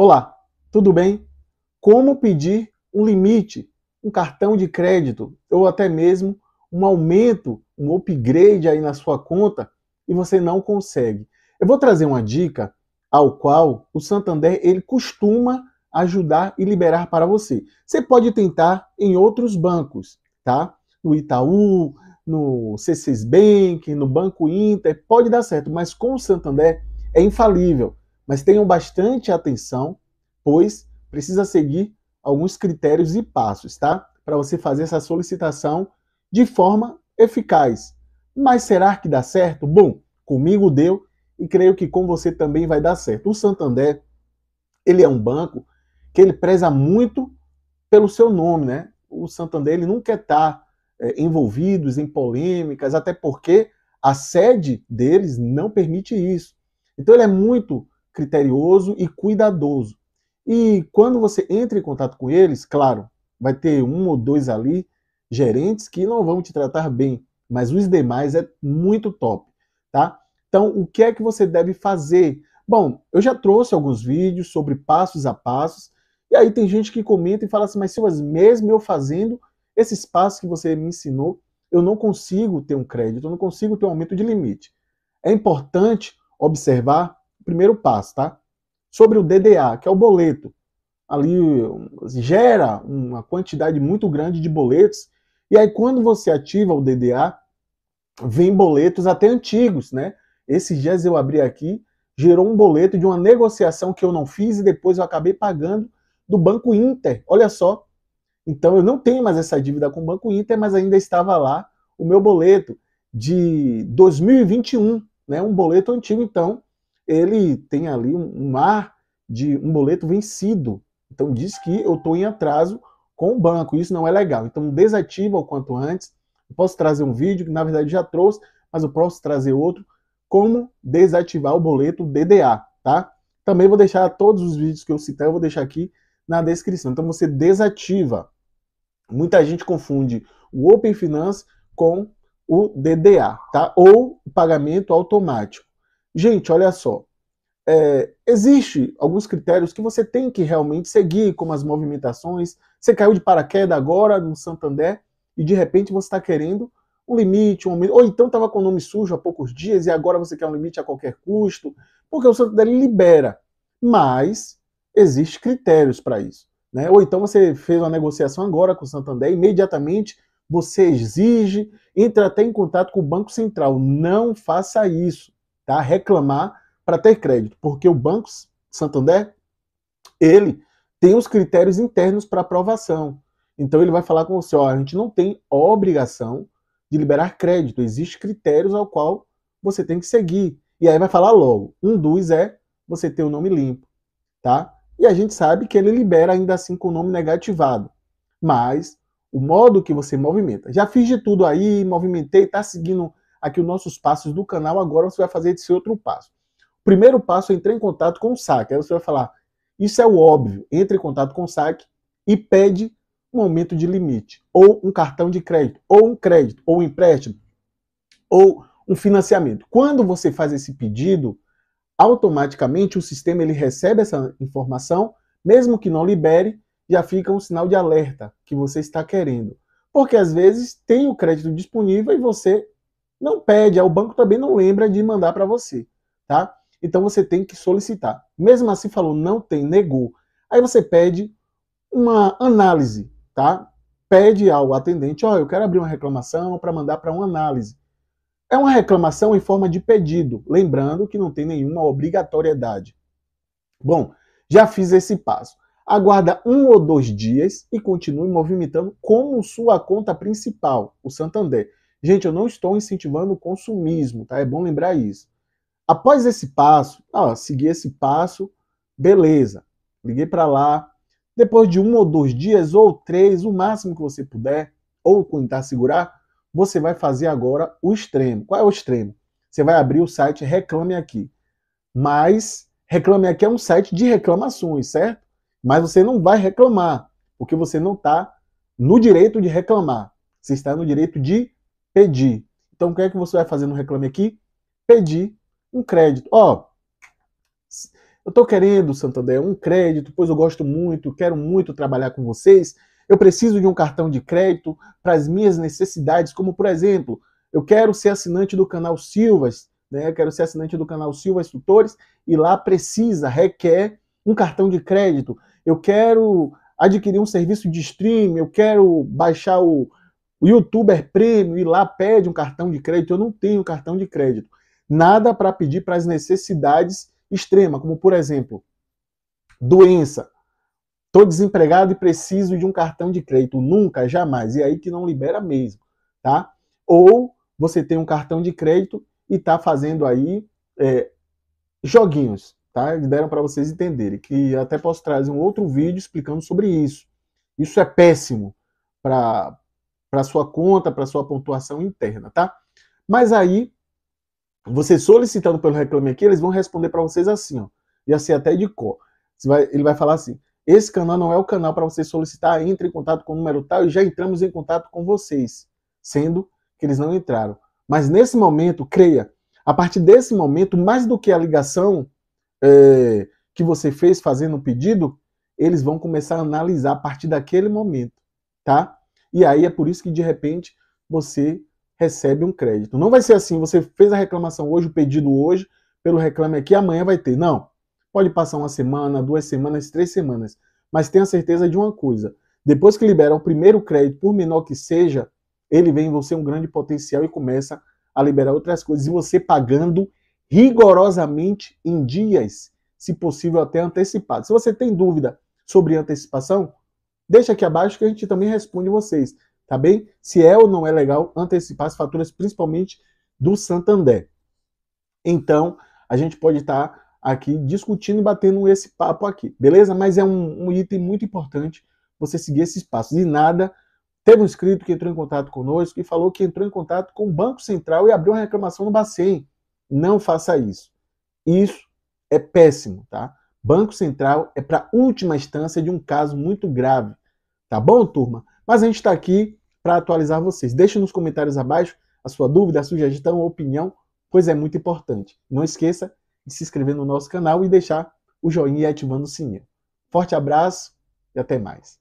Olá, tudo bem? Como pedir um limite, um cartão de crédito ou até mesmo um aumento, um upgrade aí na sua conta e você não consegue? Eu vou trazer uma dica ao qual o Santander ele costuma ajudar e liberar para você. Você pode tentar em outros bancos, tá? No Itaú, no C6 Bank, no Banco Inter, pode dar certo, mas com o Santander é infalível. Mas tenham bastante atenção, pois precisa seguir alguns critérios e passos, tá? Para você fazer essa solicitação de forma eficaz. Mas será que dá certo? Bom, comigo deu e creio que com você também vai dar certo. O Santander, ele é um banco que ele preza muito pelo seu nome, né? O Santander ele nunca está é, envolvidos em polêmicas, até porque a sede deles não permite isso. Então ele é muito criterioso e cuidadoso. E quando você entra em contato com eles, claro, vai ter um ou dois ali gerentes que não vão te tratar bem, mas os demais é muito top, tá? Então, o que é que você deve fazer? Bom, eu já trouxe alguns vídeos sobre passos a passos, e aí tem gente que comenta e fala assim, mas Silvas, mesmo eu fazendo esses passos que você me ensinou, eu não consigo ter um crédito, eu não consigo ter um aumento de limite. É importante observar primeiro passo, tá? Sobre o DDA, que é o boleto. Ali gera uma quantidade muito grande de boletos. E aí, quando você ativa o DDA, vem boletos até antigos, né? Esses dias eu abri aqui, gerou um boleto de uma negociação que eu não fiz e depois eu acabei pagando do Banco Inter. Olha só. Então eu não tenho mais essa dívida com o Banco Inter, mas ainda estava lá o meu boleto de 2021, né? Um boleto antigo, então ele tem ali um mar de um boleto vencido. Então diz que eu estou em atraso com o banco, isso não é legal. Então desativa o quanto antes. Eu posso trazer um vídeo, que na verdade já trouxe, mas eu posso trazer outro, como desativar o boleto DDA, tá? Também vou deixar todos os vídeos que eu citar, eu vou deixar aqui na descrição. Então você desativa. Muita gente confunde o Open Finance com o DDA, tá? Ou pagamento automático. Gente, olha só é, existe alguns critérios que você tem que realmente seguir, como as movimentações. Você caiu de paraquedas agora no Santander e de repente você está querendo um limite, um aumento. Ou então estava com o nome sujo há poucos dias e agora você quer um limite a qualquer custo, porque o Santander libera. Mas existem critérios para isso. Né? Ou então você fez uma negociação agora com o Santander, imediatamente você exige, entra até em contato com o Banco Central. Não faça isso. Tá? Reclamar para ter crédito, porque o Banco Santander, ele tem os critérios internos para aprovação. Então ele vai falar com você, ó, a gente não tem obrigação de liberar crédito, existem critérios ao qual você tem que seguir. E aí vai falar logo, um dos é você ter o nome limpo, tá? E a gente sabe que ele libera ainda assim com o nome negativado. Mas o modo que você movimenta. Já fiz de tudo aí, movimentei, tá seguindo aqui os nossos passos do canal, agora você vai fazer esse outro passo primeiro passo é entrar em contato com o SAC. Aí você vai falar, isso é o óbvio, entre em contato com o SAC e pede um aumento de limite, ou um cartão de crédito, ou um crédito, ou um empréstimo, ou um financiamento. Quando você faz esse pedido, automaticamente o sistema ele recebe essa informação, mesmo que não libere, já fica um sinal de alerta que você está querendo. Porque às vezes tem o crédito disponível e você não pede, o banco também não lembra de mandar para você, tá? Então você tem que solicitar. Mesmo assim, falou não tem, negou. Aí você pede uma análise, tá? Pede ao atendente: ó, oh, eu quero abrir uma reclamação para mandar para uma análise. É uma reclamação em forma de pedido, lembrando que não tem nenhuma obrigatoriedade. Bom, já fiz esse passo. Aguarda um ou dois dias e continue movimentando como sua conta principal, o Santander. Gente, eu não estou incentivando o consumismo, tá? É bom lembrar isso. Após esse passo, ó, segui esse passo, beleza. Liguei para lá. Depois de um ou dois dias, ou três, o máximo que você puder, ou tentar segurar, você vai fazer agora o extremo. Qual é o extremo? Você vai abrir o site Reclame Aqui. Mas Reclame Aqui é um site de reclamações, certo? Mas você não vai reclamar, porque você não está no direito de reclamar. Você está no direito de pedir. Então, o que é que você vai fazer no Reclame Aqui? Pedir um crédito. Ó, eu estou querendo, Santander, um crédito, pois eu gosto muito, quero muito trabalhar com vocês. Eu preciso de um cartão de crédito para as minhas necessidades, como por exemplo, eu quero ser assinante do canal Silvas, né? Eu quero ser assinante do canal Silvas Tutores e lá precisa, requer um cartão de crédito. Eu quero adquirir um serviço de stream, eu quero baixar o, o YouTuber Premium e lá pede um cartão de crédito. Eu não tenho cartão de crédito nada para pedir para as necessidades extremas, como por exemplo, doença. Estou desempregado e preciso de um cartão de crédito. Nunca, jamais. E aí que não libera mesmo, tá? Ou você tem um cartão de crédito e está fazendo aí é, joguinhos, tá? Deram para vocês entenderem que até posso trazer um outro vídeo explicando sobre isso. Isso é péssimo para para sua conta, para sua pontuação interna, tá? Mas aí você solicitando pelo Reclame Aqui, eles vão responder para vocês assim, ó. E assim até de cor. Vai, ele vai falar assim: esse canal não é o canal para você solicitar, entre em contato com o número tal e já entramos em contato com vocês, sendo que eles não entraram. Mas nesse momento, creia, a partir desse momento, mais do que a ligação é, que você fez fazendo o pedido, eles vão começar a analisar a partir daquele momento, tá? E aí é por isso que de repente você recebe um crédito. Não vai ser assim, você fez a reclamação hoje, o pedido hoje, pelo reclame aqui, amanhã vai ter. Não. Pode passar uma semana, duas semanas, três semanas. Mas tenha certeza de uma coisa: depois que libera o primeiro crédito, por menor que seja, ele vem em você um grande potencial e começa a liberar outras coisas. E você pagando rigorosamente em dias, se possível até antecipado. Se você tem dúvida sobre antecipação, deixa aqui abaixo que a gente também responde vocês tá bem? Se é ou não é legal antecipar as faturas, principalmente do Santander. Então, a gente pode estar tá aqui discutindo e batendo esse papo aqui, beleza? Mas é um, um, item muito importante você seguir esses passos. E nada, teve um inscrito que entrou em contato conosco e falou que entrou em contato com o Banco Central e abriu uma reclamação no Bacen. Não faça isso. Isso é péssimo, tá? Banco Central é para última instância de um caso muito grave. Tá bom, turma? Mas a gente está aqui para atualizar vocês. Deixe nos comentários abaixo a sua dúvida, a sugestão, a opinião, pois é muito importante. Não esqueça de se inscrever no nosso canal e deixar o joinha e ativando o sininho. Forte abraço e até mais.